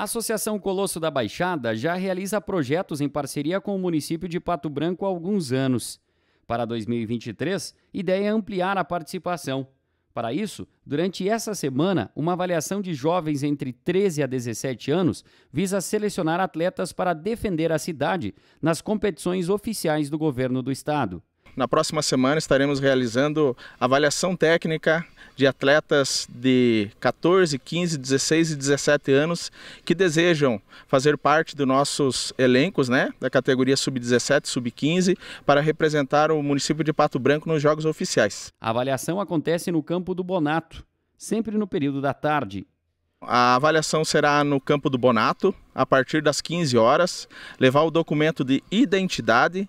A Associação Colosso da Baixada já realiza projetos em parceria com o município de Pato Branco há alguns anos. Para 2023, ideia é ampliar a participação. Para isso, durante essa semana, uma avaliação de jovens entre 13 a 17 anos visa selecionar atletas para defender a cidade nas competições oficiais do governo do estado. Na próxima semana estaremos realizando avaliação técnica de atletas de 14, 15, 16 e 17 anos que desejam fazer parte dos nossos elencos, né, da categoria sub-17, sub-15, para representar o município de Pato Branco nos jogos oficiais. A avaliação acontece no campo do Bonato, sempre no período da tarde, a avaliação será no campo do Bonato, a partir das 15 horas. Levar o documento de identidade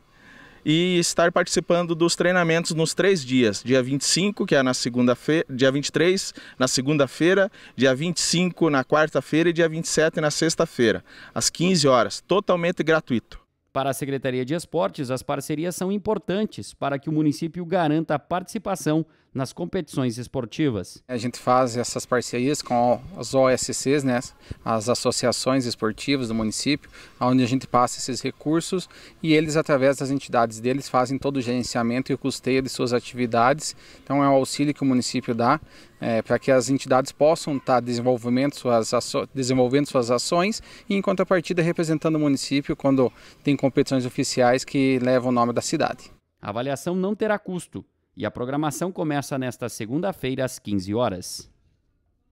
e estar participando dos treinamentos nos três dias, dia 25, que é na segunda-feira, dia 23, na segunda-feira, dia 25 na quarta-feira e dia 27 na sexta-feira, às 15 horas, totalmente gratuito. Para a Secretaria de Esportes, as parcerias são importantes para que o município garanta a participação nas competições esportivas. A gente faz essas parcerias com as OSCs, né, as associações esportivas do município, onde a gente passa esses recursos e eles, através das entidades deles, fazem todo o gerenciamento e o custeio de suas atividades. Então é um auxílio que o município dá é, para que as entidades possam estar tá desenvolvendo suas, desenvolvendo suas ações e, em contrapartida, representando o município quando tem competições oficiais que levam o nome da cidade. A avaliação não terá custo. E a programação começa nesta segunda-feira às 15 horas.